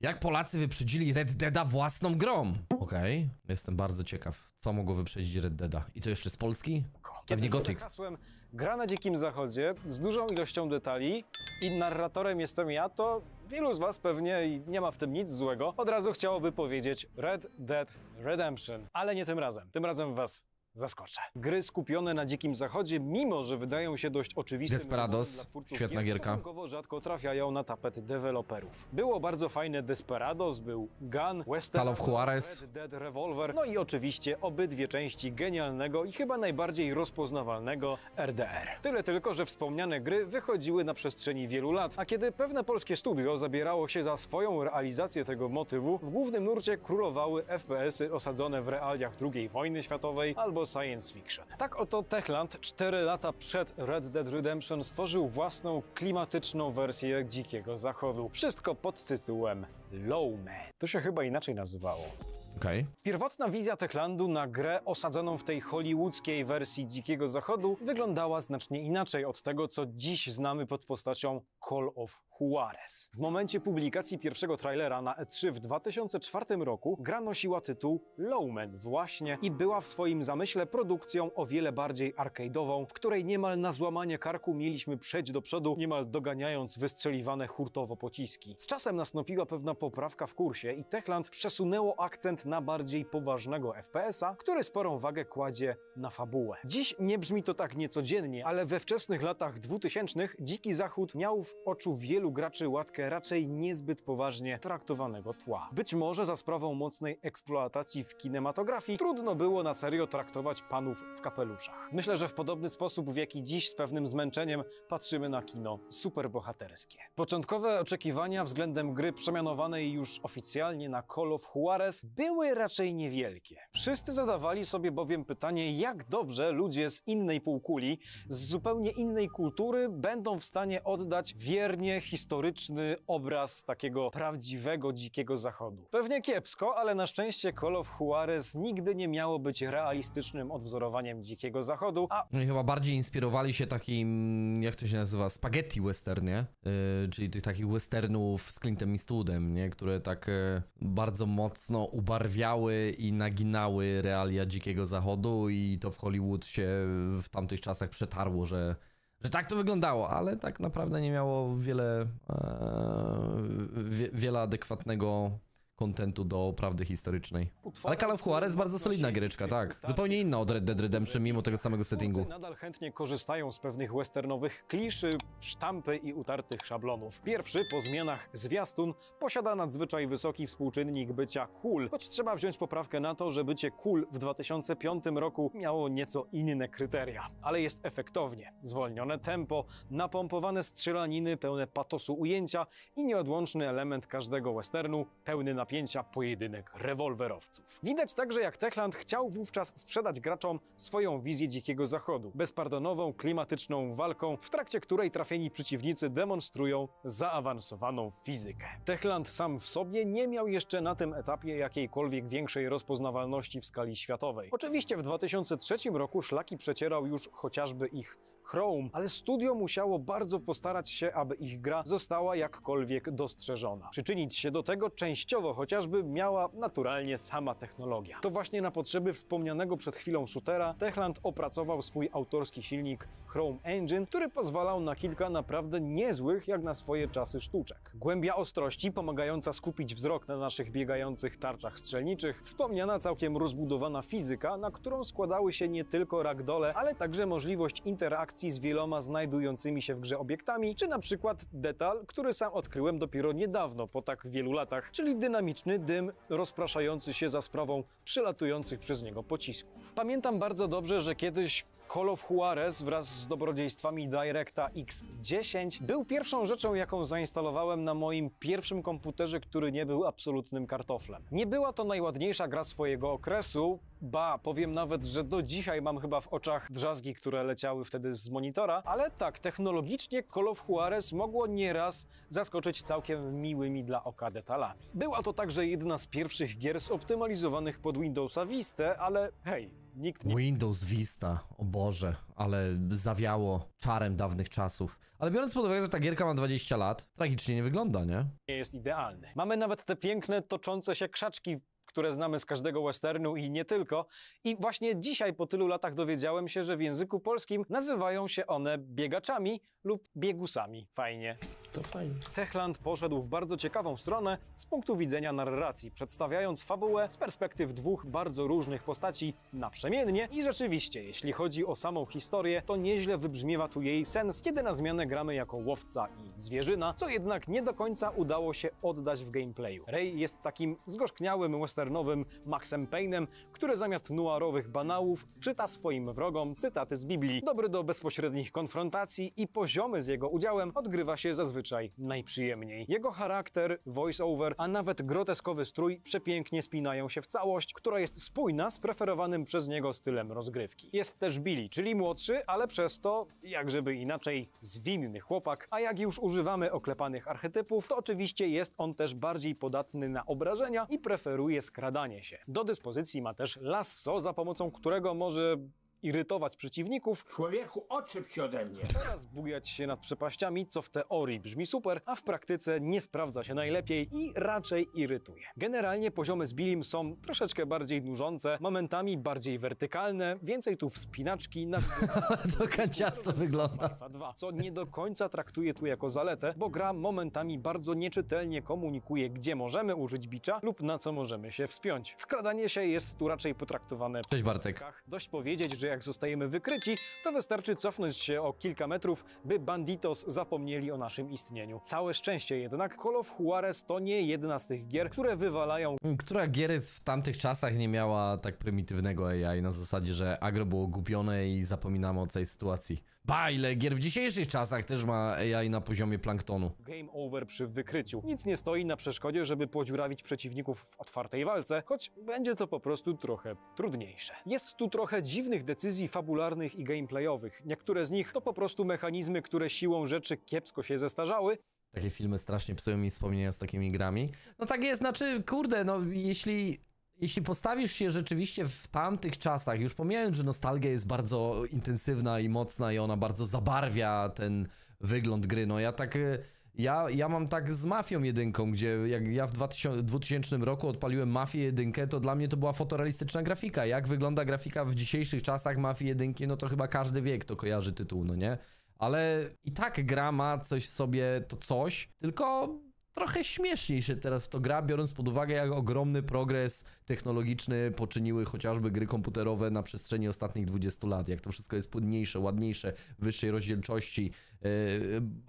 Jak Polacy wyprzedzili Red Deada własną grą? Okej, okay. jestem bardzo ciekaw, co mogło wyprzedzić Red Deada. I co jeszcze z Polski? Pewnie Gothic. hasłem gra na dzikim zachodzie z dużą ilością detali i narratorem jestem ja, to wielu z was pewnie i nie ma w tym nic złego, od razu chciałoby powiedzieć Red Dead Redemption. Ale nie tym razem. Tym razem was zaskoczę. Gry skupione na Dzikim Zachodzie, mimo że wydają się dość oczywiste, Desperados, świetna gierka. rzadko trafiają na tapet deweloperów. Było bardzo fajne Desperados, był Gun, Western, Tal of Juarez, Red Dead Revolver, no i oczywiście obydwie części genialnego i chyba najbardziej rozpoznawalnego RDR. Tyle tylko, że wspomniane gry wychodziły na przestrzeni wielu lat, a kiedy pewne polskie studio zabierało się za swoją realizację tego motywu, w głównym nurcie królowały FPS-y osadzone w realiach II wojny światowej albo science fiction. Tak oto Techland 4 lata przed Red Dead Redemption stworzył własną klimatyczną wersję Dzikiego Zachodu. Wszystko pod tytułem Lowman. To się chyba inaczej nazywało. Okay. Pierwotna wizja Techlandu na grę osadzoną w tej hollywoodzkiej wersji Dzikiego Zachodu wyglądała znacznie inaczej od tego, co dziś znamy pod postacią Call of Juarez. W momencie publikacji pierwszego trailera na E3 w 2004 roku gra nosiła tytuł Lowman właśnie i była w swoim zamyśle produkcją o wiele bardziej arcade'ową, w której niemal na złamanie karku mieliśmy przejść do przodu, niemal doganiając wystrzeliwane hurtowo pociski. Z czasem nastąpiła pewna poprawka w kursie i Techland przesunęło akcent na bardziej poważnego FPS-a, który sporą wagę kładzie na fabułę. Dziś nie brzmi to tak niecodziennie, ale we wczesnych latach 2000 Dziki Zachód miał w oczu wielu graczy łatkę raczej niezbyt poważnie traktowanego tła. Być może za sprawą mocnej eksploatacji w kinematografii trudno było na serio traktować panów w kapeluszach. Myślę, że w podobny sposób, w jaki dziś z pewnym zmęczeniem patrzymy na kino superbohaterskie. Początkowe oczekiwania względem gry przemianowanej już oficjalnie na Call of Juarez były były raczej niewielkie. Wszyscy zadawali sobie bowiem pytanie, jak dobrze ludzie z innej półkuli, z zupełnie innej kultury będą w stanie oddać wiernie historyczny obraz takiego prawdziwego dzikiego zachodu. Pewnie kiepsko, ale na szczęście Call of Juarez nigdy nie miało być realistycznym odwzorowaniem dzikiego zachodu, a... No i chyba bardziej inspirowali się takim, jak to się nazywa, spaghetti western, nie? Yy, czyli tych takich westernów z Clintem Eastwoodem, nie? Które tak yy, bardzo mocno ubarwiają ubarwiały i naginały realia dzikiego zachodu i to w Hollywood się w tamtych czasach przetarło, że, że tak to wyglądało, ale tak naprawdę nie miało wiele, e, wie, wiele adekwatnego kontentu do prawdy historycznej. Ale Call of Juarez bardzo solidna giereczka, tak. Zupełnie inna od Red Dead Redemption mimo tego samego settingu. nadal chętnie korzystają z pewnych westernowych kliszy, sztampy i utartych szablonów. Pierwszy, po zmianach zwiastun, posiada nadzwyczaj wysoki współczynnik bycia cool, choć trzeba wziąć poprawkę na to, że bycie cool w 2005 roku miało nieco inne kryteria. Ale jest efektownie. Zwolnione tempo, napompowane strzelaniny pełne patosu ujęcia i nieodłączny element każdego westernu, pełny na napięcia pojedynek rewolwerowców. Widać także, jak Techland chciał wówczas sprzedać graczom swoją wizję Dzikiego Zachodu, bezpardonową, klimatyczną walką, w trakcie której trafieni przeciwnicy demonstrują zaawansowaną fizykę. Techland sam w sobie nie miał jeszcze na tym etapie jakiejkolwiek większej rozpoznawalności w skali światowej. Oczywiście w 2003 roku szlaki przecierał już chociażby ich Chrome, ale studio musiało bardzo postarać się, aby ich gra została jakkolwiek dostrzeżona. Przyczynić się do tego częściowo chociażby miała naturalnie sama technologia. To właśnie na potrzeby wspomnianego przed chwilą shootera Techland opracował swój autorski silnik Chrome Engine, który pozwalał na kilka naprawdę niezłych jak na swoje czasy sztuczek. Głębia ostrości pomagająca skupić wzrok na naszych biegających tarczach strzelniczych, wspomniana całkiem rozbudowana fizyka, na którą składały się nie tylko ragdole, ale także możliwość interakcji z wieloma znajdującymi się w grze obiektami, czy na przykład detal, który sam odkryłem dopiero niedawno, po tak wielu latach, czyli dynamiczny dym rozpraszający się za sprawą przelatujących przez niego pocisków. Pamiętam bardzo dobrze, że kiedyś Call of Juarez wraz z dobrodziejstwami Directa X10 był pierwszą rzeczą, jaką zainstalowałem na moim pierwszym komputerze, który nie był absolutnym kartoflem. Nie była to najładniejsza gra swojego okresu, ba, powiem nawet, że do dzisiaj mam chyba w oczach drzazgi, które leciały wtedy z monitora, ale tak, technologicznie Call of Juarez mogło nieraz zaskoczyć całkiem miłymi dla oka detalami. Była to także jedna z pierwszych gier zoptymalizowanych pod Windowsa Vista, ale hej, Nikt nie... Windows Vista, o Boże, ale zawiało czarem dawnych czasów. Ale biorąc pod uwagę, że ta gierka ma 20 lat, tragicznie nie wygląda, nie? Nie jest idealny. Mamy nawet te piękne, toczące się krzaczki które znamy z każdego westernu i nie tylko. I właśnie dzisiaj po tylu latach dowiedziałem się, że w języku polskim nazywają się one biegaczami lub biegusami. Fajnie. To fajnie. Techland poszedł w bardzo ciekawą stronę z punktu widzenia narracji, przedstawiając fabułę z perspektyw dwóch bardzo różnych postaci naprzemiennie i rzeczywiście, jeśli chodzi o samą historię, to nieźle wybrzmiewa tu jej sens, kiedy na zmianę gramy jako łowca i zwierzyna, co jednak nie do końca udało się oddać w gameplayu. Ray jest takim zgorzkniałym western westernowym Maxem Payne'em, który zamiast nuarowych banałów czyta swoim wrogom cytaty z Biblii. Dobry do bezpośrednich konfrontacji i poziomy z jego udziałem odgrywa się zazwyczaj najprzyjemniej. Jego charakter, voice-over, a nawet groteskowy strój przepięknie spinają się w całość, która jest spójna z preferowanym przez niego stylem rozgrywki. Jest też Billy, czyli młodszy, ale przez to, jak żeby inaczej, zwinny chłopak, a jak już używamy oklepanych archetypów, to oczywiście jest on też bardziej podatny na obrażenia i preferuje skradanie się. Do dyspozycji ma też lasso, za pomocą którego może irytować przeciwników. Człowieku, oczep się ode mnie! Teraz bujać się nad przepaściami, co w teorii brzmi super, a w praktyce nie sprawdza się najlepiej i raczej irytuje. Generalnie poziomy z Bilim są troszeczkę bardziej nużące, momentami bardziej wertykalne, więcej tu wspinaczki na... to ciasto wygląda. 2, co nie do końca traktuję tu jako zaletę, bo gra momentami bardzo nieczytelnie komunikuje, gdzie możemy użyć bicza lub na co możemy się wspiąć. Skradanie się jest tu raczej potraktowane... Cześć Bartek. Dość powiedzieć, że jak zostajemy wykryci, to wystarczy cofnąć się o kilka metrów, by banditos zapomnieli o naszym istnieniu. Całe szczęście jednak Call of Juarez to nie jedna z tych gier, które wywalają... Która gier jest w tamtych czasach nie miała tak prymitywnego AI na zasadzie, że agro było gubione i zapominamy o całej sytuacji. Bajle, ile gier w dzisiejszych czasach też ma AI na poziomie planktonu. Game over przy wykryciu. Nic nie stoi na przeszkodzie, żeby podziurawić przeciwników w otwartej walce, choć będzie to po prostu trochę trudniejsze. Jest tu trochę dziwnych decyzji fabularnych i gameplayowych. Niektóre z nich to po prostu mechanizmy, które siłą rzeczy kiepsko się zestarzały, takie filmy strasznie psują mi wspomnienia z takimi grami. No tak jest, znaczy, kurde, no jeśli jeśli postawisz się rzeczywiście w tamtych czasach, już pomijając, że nostalgia jest bardzo intensywna i mocna i ona bardzo zabarwia ten wygląd gry, no ja tak... Ja, ja mam tak z Mafią jedynką, gdzie jak ja w 2000, roku odpaliłem Mafię jedynkę, to dla mnie to była fotorealistyczna grafika. Jak wygląda grafika w dzisiejszych czasach Mafii jedynki, no to chyba każdy wie, kto kojarzy tytuł, no nie? Ale i tak gra ma coś w sobie, to coś, tylko trochę śmieszniej się teraz w to gra, biorąc pod uwagę, jak ogromny progres technologiczny poczyniły chociażby gry komputerowe na przestrzeni ostatnich 20 lat. Jak to wszystko jest płynniejsze, ładniejsze, wyższej rozdzielczości, yy,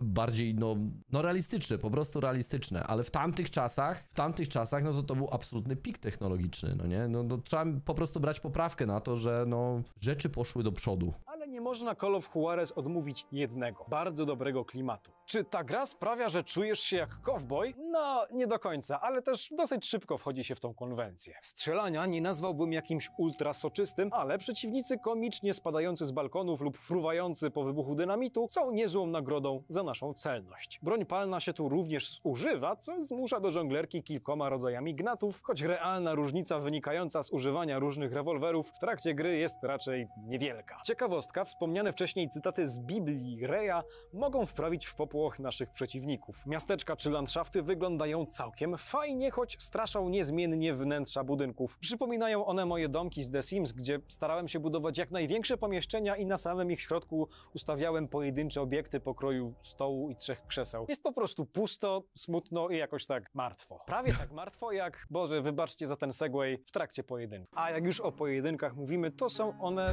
bardziej no, no realistyczne, po prostu realistyczne. Ale w tamtych czasach, w tamtych czasach, no to to był absolutny pik technologiczny, no nie? No, no trzeba po prostu brać poprawkę na to, że no rzeczy poszły do przodu. Ale nie można Call of Juarez odmówić jednego, bardzo dobrego klimatu. Czy ta gra sprawia, że czujesz się jak cowboy? No, nie do końca, ale też dosyć szybko wchodzi się w tą konwencję. Strzelania nie nazwałbym jakimś ultrasoczystym, ale przeciwnicy komicznie spadający z balkonów lub fruwający po wybuchu dynamitu są niezłą nagrodą za naszą celność. Broń palna się tu również używa, co zmusza do żonglerki kilkoma rodzajami gnatów, choć realna różnica wynikająca z używania różnych rewolwerów w trakcie gry jest raczej niewielka. Ciekawostka, wspomniane wcześniej cytaty z Biblii Reja mogą wprawić w populację naszych przeciwników. Miasteczka czy landszafty wyglądają całkiem fajnie, choć straszą niezmiennie wnętrza budynków. Przypominają one moje domki z The Sims, gdzie starałem się budować jak największe pomieszczenia i na samym ich środku ustawiałem pojedyncze obiekty pokroju stołu i trzech krzeseł. Jest po prostu pusto, smutno i jakoś tak martwo. Prawie tak martwo jak, Boże, wybaczcie za ten segway w trakcie pojedynku. A jak już o pojedynkach mówimy, to są one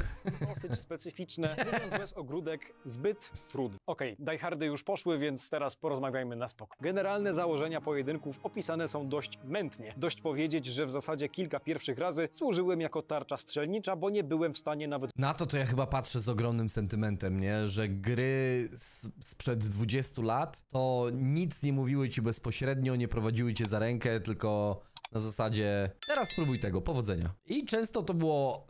dosyć specyficzne, mówiąc bez ogródek, zbyt trudne. Okej, okay, diehardy już poszły, wyszły, więc teraz porozmawiajmy na spokój. Generalne założenia pojedynków opisane są dość mętnie. Dość powiedzieć, że w zasadzie kilka pierwszych razy służyłem jako tarcza strzelnicza, bo nie byłem w stanie nawet... Na to to ja chyba patrzę z ogromnym sentymentem, nie? Że gry sprzed 20 lat to nic nie mówiły ci bezpośrednio, nie prowadziły cię za rękę, tylko na zasadzie teraz spróbuj tego, powodzenia. I często to było,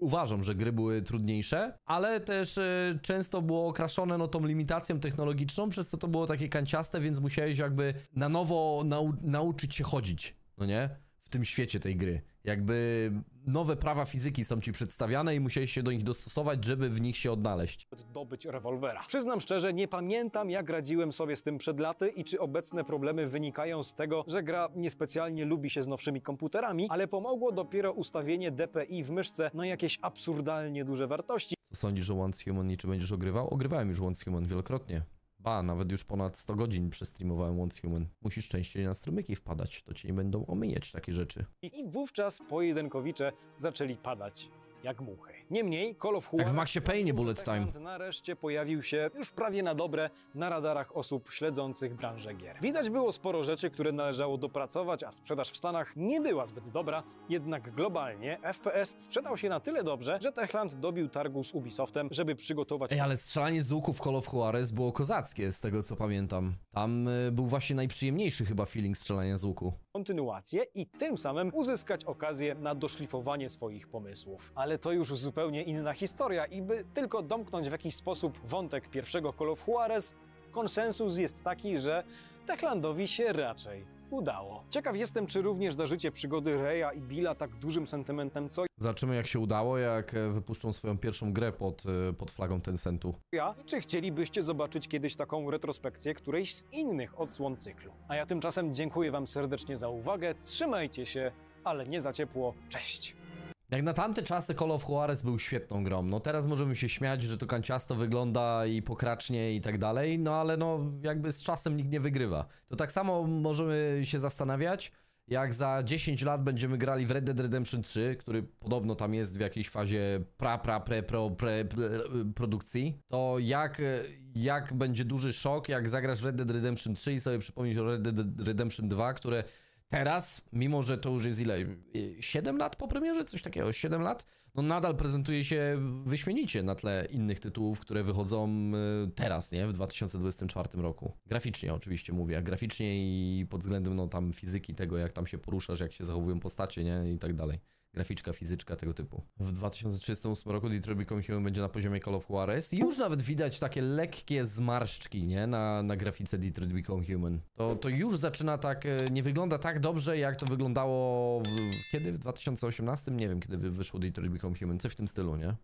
uważam, że gry były trudniejsze, ale też y, często było kraszone no tą limitacją technologiczną, przez co to było takie kanciaste, więc musiałeś jakby na nowo nau nauczyć się chodzić, no nie? W tym świecie tej gry jakby nowe prawa fizyki są ci przedstawiane i musiałeś się do nich dostosować, żeby w nich się odnaleźć. Dobyć rewolwera. Przyznam szczerze, nie pamiętam jak radziłem sobie z tym przed laty i czy obecne problemy wynikają z tego, że gra niespecjalnie lubi się z nowszymi komputerami, ale pomogło dopiero ustawienie DPI w myszce na jakieś absurdalnie duże wartości. Co sądzisz o Once Human i czy będziesz ogrywał? Ogrywałem już Once Human wielokrotnie. Ba, nawet już ponad 100 godzin przestreamowałem Once Human. Musisz częściej na strumyki wpadać, to ci nie będą omijać takie rzeczy. I wówczas pojedynkowicze zaczęli padać jak muchy. Niemniej Call of Juarez... Jak w Maxie Payne Bullet tak Time. ...nareszcie pojawił się już prawie na dobre na radarach osób śledzących branżę gier. Widać było sporo rzeczy, które należało dopracować, a sprzedaż w Stanach nie była zbyt dobra, jednak globalnie FPS sprzedał się na tyle dobrze, że Techland dobił targu z Ubisoftem, żeby przygotować... Ej, ale strzelanie z łuków Call of Juarez było kozackie, z tego co pamiętam. Tam y, był właśnie najprzyjemniejszy chyba feeling strzelania z łuku. Kontynuację i tym samym uzyskać okazję na doszlifowanie swoich pomysłów. Ale to już zupełnie zupełnie inna historia i by tylko domknąć w jakiś sposób wątek pierwszego Call of Juarez, konsensus jest taki, że Techlandowi się raczej udało. Ciekaw jestem, czy również życie przygody Reya i Billa tak dużym sentymentem, co Zobaczymy jak się udało, jak e, wypuszczą swoją pierwszą grę pod, e, pod flagą Tencentu. ja. I czy chcielibyście zobaczyć kiedyś taką retrospekcję którejś z innych odsłon cyklu? A ja tymczasem dziękuję wam serdecznie za uwagę, trzymajcie się, ale nie za ciepło, cześć! Jak na tamte czasy Call of Juarez był świetną grą. No teraz możemy się śmiać, że to kanciasto wygląda i pokracznie i tak dalej, no ale no jakby z czasem nikt nie wygrywa. To tak samo możemy się zastanawiać, jak za 10 lat będziemy grali w Red Dead Redemption 3, który podobno tam jest w jakiejś fazie pra, pra, pre, pro, pre, produkcji, to jak, jak będzie duży szok, jak zagrasz w Red Dead Redemption 3 i sobie przypomnisz o Red Dead Redemption 2, które teraz, mimo że to już jest ile? 7 lat po premierze? Coś takiego, 7 lat? No nadal prezentuje się wyśmienicie na tle innych tytułów, które wychodzą e, teraz, nie? W 2024 roku. Graficznie oczywiście mówię, graficznie i pod względem no tam fizyki tego, jak tam się poruszasz, jak się zachowują postacie, nie? I tak dalej graficzka, fizyczka, tego typu. W 2038 roku Detroit Become Human będzie na poziomie Call of Juarez. Już nawet widać takie lekkie zmarszczki, nie? Na, na grafice Detroit Become Human. To, to już zaczyna tak, e, nie wygląda tak dobrze, jak to wyglądało w, kiedy? W 2018? Nie wiem, kiedy wyszło Detroit Become Human, coś w tym stylu, nie?